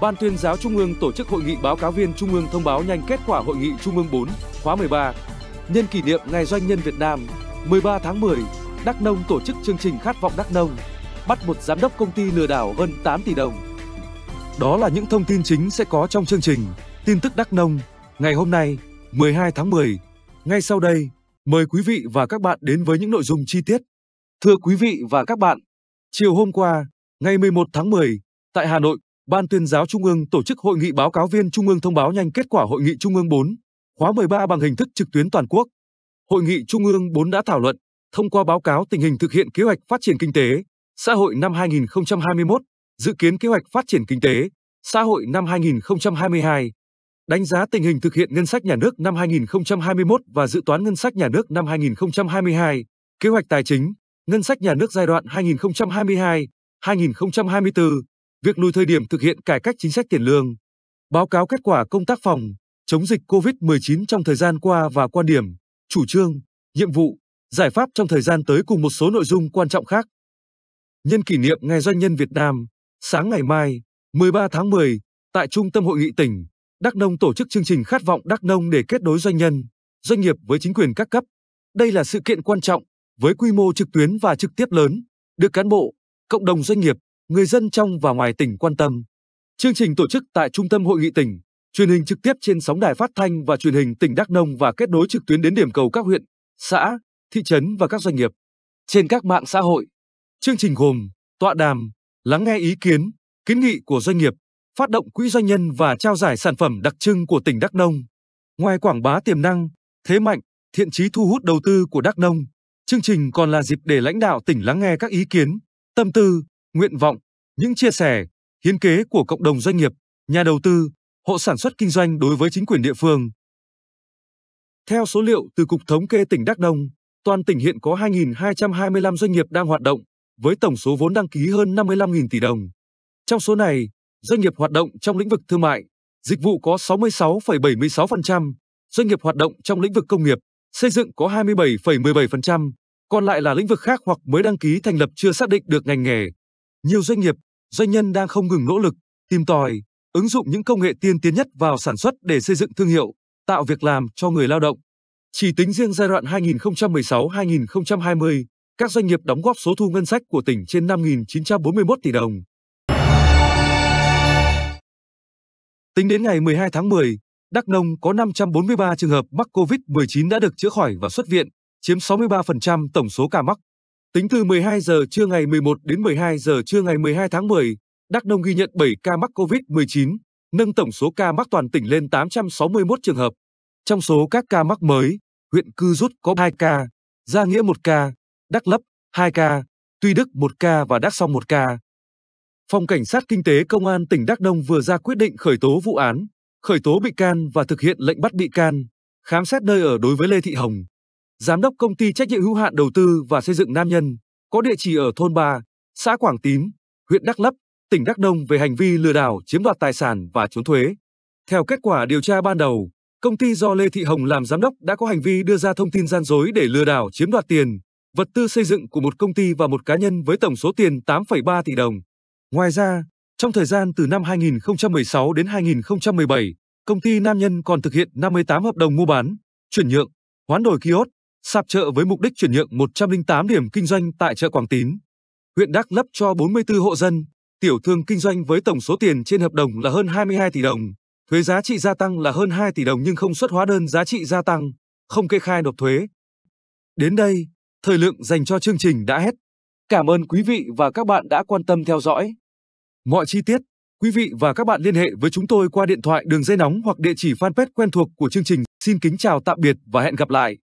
Ban tuyên giáo Trung ương tổ chức hội nghị báo cáo viên Trung ương thông báo nhanh kết quả hội nghị Trung ương 4, khóa 13. Nhân kỷ niệm Ngày Doanh nhân Việt Nam, 13 tháng 10, Đắk Nông tổ chức chương trình Khát vọng Đắk Nông, bắt một giám đốc công ty lừa đảo hơn 8 tỷ đồng. Đó là những thông tin chính sẽ có trong chương trình Tin tức Đắk Nông ngày hôm nay, 12 tháng 10. Ngay sau đây, mời quý vị và các bạn đến với những nội dung chi tiết. Thưa quý vị và các bạn, chiều hôm qua, ngày 11 tháng 10, tại Hà Nội, Ban tuyên giáo Trung ương tổ chức hội nghị báo cáo viên Trung ương thông báo nhanh kết quả hội nghị Trung ương 4, khóa 13 bằng hình thức trực tuyến toàn quốc. Hội nghị Trung ương 4 đã thảo luận, thông qua báo cáo tình hình thực hiện kế hoạch phát triển kinh tế, xã hội năm 2021, dự kiến kế hoạch phát triển kinh tế, xã hội năm 2022, đánh giá tình hình thực hiện ngân sách nhà nước năm 2021 và dự toán ngân sách nhà nước năm 2022, kế hoạch tài chính, ngân sách nhà nước giai đoạn 2022-2024, việc lùi thời điểm thực hiện cải cách chính sách tiền lương, báo cáo kết quả công tác phòng, chống dịch COVID-19 trong thời gian qua và quan điểm, chủ trương, nhiệm vụ, giải pháp trong thời gian tới cùng một số nội dung quan trọng khác. Nhân kỷ niệm Ngày Doanh nhân Việt Nam, sáng ngày mai, 13 tháng 10, tại Trung tâm Hội nghị tỉnh, Đắk Nông tổ chức chương trình Khát vọng Đắk Nông để kết nối doanh nhân, doanh nghiệp với chính quyền các cấp. Đây là sự kiện quan trọng với quy mô trực tuyến và trực tiếp lớn, được cán bộ, cộng đồng doanh nghiệp, người dân trong và ngoài tỉnh quan tâm. Chương trình tổ chức tại Trung tâm Hội nghị tỉnh, truyền hình trực tiếp trên sóng đài phát thanh và truyền hình tỉnh Đắk Nông và kết nối trực tuyến đến điểm cầu các huyện, xã, thị trấn và các doanh nghiệp. Trên các mạng xã hội, chương trình gồm tọa đàm, lắng nghe ý kiến, kiến nghị của doanh nghiệp, phát động quỹ doanh nhân và trao giải sản phẩm đặc trưng của tỉnh Đắk Nông. Ngoài quảng bá tiềm năng, thế mạnh, thiện trí thu hút đầu tư của Đắk Nông, chương trình còn là dịp để lãnh đạo tỉnh lắng nghe các ý kiến, tâm tư, nguyện vọng, những chia sẻ, hiến kế của cộng đồng doanh nghiệp, nhà đầu tư, hộ sản xuất kinh doanh đối với chính quyền địa phương. Theo số liệu từ Cục Thống kê tỉnh Đắk Nông, toàn tỉnh hiện có 2.225 doanh nghiệp đang hoạt động, với tổng số vốn đăng ký hơn 55.000 tỷ đồng. Trong số này, doanh nghiệp hoạt động trong lĩnh vực thương mại, dịch vụ có 66,76%, doanh nghiệp hoạt động trong lĩnh vực công nghiệp, xây dựng có 27,17%, còn lại là lĩnh vực khác hoặc mới đăng ký thành lập chưa xác định được ngành nghề. Nhiều doanh nghiệp, doanh nhân đang không ngừng nỗ lực, tìm tòi, ứng dụng những công nghệ tiên tiến nhất vào sản xuất để xây dựng thương hiệu, tạo việc làm cho người lao động. Chỉ tính riêng giai đoạn 2016-2020, các doanh nghiệp đóng góp số thu ngân sách của tỉnh trên 5.941 tỷ đồng. Tính đến ngày 12 tháng 10, Đắk Nông có 543 trường hợp mắc COVID-19 đã được chữa khỏi và xuất viện, chiếm 63% tổng số ca mắc. Tính từ 12 giờ trưa ngày 11 đến 12 giờ trưa ngày 12 tháng 10, Đắk Nông ghi nhận 7 ca mắc COVID-19, nâng tổng số ca mắc toàn tỉnh lên 861 trường hợp. Trong số các ca mắc mới, huyện Cư Rút có 2 ca, Gia Nghĩa 1 ca, Đắk Lấp 2 ca, Tuy Đức 1 ca và Đắk Song 1 ca. Phòng Cảnh sát Kinh tế Công an tỉnh Đắk Nông vừa ra quyết định khởi tố vụ án, khởi tố bị can và thực hiện lệnh bắt bị can, khám xét nơi ở đối với Lê Thị Hồng, giám đốc công ty trách nhiệm hữu hạn đầu tư và xây dựng Nam Nhân, có địa chỉ ở thôn 3, xã Quảng Tín, huyện Đắk Lấp, tỉnh Đắk Nông về hành vi lừa đảo chiếm đoạt tài sản và trốn thuế. Theo kết quả điều tra ban đầu, công ty do Lê Thị Hồng làm giám đốc đã có hành vi đưa ra thông tin gian dối để lừa đảo chiếm đoạt tiền, vật tư xây dựng của một công ty và một cá nhân với tổng số tiền 8,3 tỷ đồng. Ngoài ra, trong thời gian từ năm 2016 đến 2017, công ty Nam Nhân còn thực hiện 58 hợp đồng mua bán, chuyển nhượng, hoán đổi kiosk, sạp chợ với mục đích chuyển nhượng 108 điểm kinh doanh tại chợ Quảng Tín. Huyện Đắk lấp cho 44 hộ dân, tiểu thương kinh doanh với tổng số tiền trên hợp đồng là hơn 22 tỷ đồng, thuế giá trị gia tăng là hơn 2 tỷ đồng nhưng không xuất hóa đơn giá trị gia tăng, không kê khai nộp thuế. Đến đây, thời lượng dành cho chương trình đã hết. Cảm ơn quý vị và các bạn đã quan tâm theo dõi. Mọi chi tiết, quý vị và các bạn liên hệ với chúng tôi qua điện thoại đường dây nóng hoặc địa chỉ fanpage quen thuộc của chương trình. Xin kính chào tạm biệt và hẹn gặp lại.